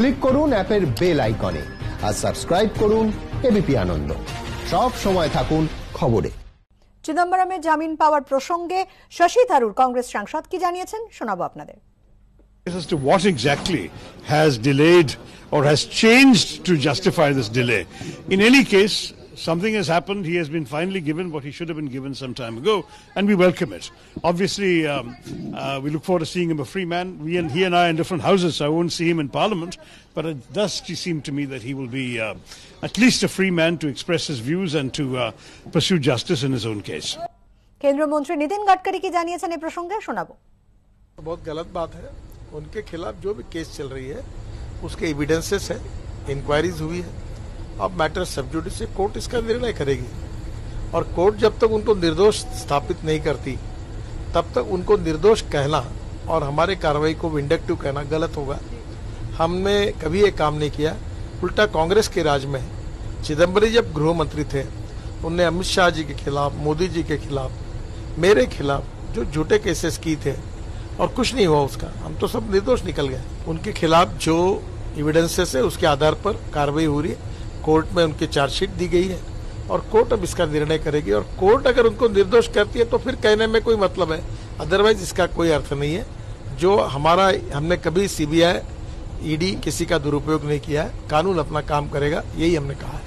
Click করুন অ্যাপের bell আইকনে আর সাবস্ক্রাইব করুন এবিপি আনন্দ সব সময় থাকুন খবরে চিদম্বরমে জামিন পাওয়ার প্রসঙ্গে শশী থারুর কংগ্রেস সাংসদ কি জানিয়েছেন শোনাবো আপনাদের As to what exactly has delayed or has changed to justify this delay. In any case, something has happened. He has been finally given what he should have been given some time ago, and we welcome it. Obviously, um, uh, we look forward to seeing him a free man. We and he and I are in different houses, so I won't see him in Parliament. But it does seem to me that he will be uh, at least a free man to express his views and to uh, pursue justice in his own case. मंत्री नितिन गडकरी की है बहुत गलत बात है उनके खिलाफ जो भी केस चल रही है उसके एविडेंसेस है इंक्वायरीज हुई है अब मैटर सब्जुडिस से कोर्ट इसका निर्णय करेगी और कोर्ट जब तक उनको निर्दोष स्थापित नहीं करती तब तक उनको निर्दोष कहना और हमारे कार्रवाई को विंडक्टिव कहना गलत होगा हमने कभी ये काम नहीं किया उल्टा कांग्रेस के राज में चिदम्बरी जब गृह मंत्री थे उनने अमित शाह जी के खिलाफ मोदी जी के खिलाफ मेरे खिलाफ जो झूठे केसेस की थे और कुछ नहीं हुआ उसका हम तो सब निर्दोष निकल गए उनके खिलाफ जो एविडेंसेस है उसके आधार पर कार्रवाई हो रही है कोर्ट में उनकी चार्जशीट दी गई है और कोर्ट अब इसका निर्णय करेगी और कोर्ट अगर उनको निर्दोष करती है तो फिर कहने में कोई मतलब है अदरवाइज इसका कोई अर्थ नहीं है जो हमारा हमने कभी सीबीआई ईडी e किसी का दुरुपयोग नहीं किया है कानून अपना काम करेगा यही हमने कहा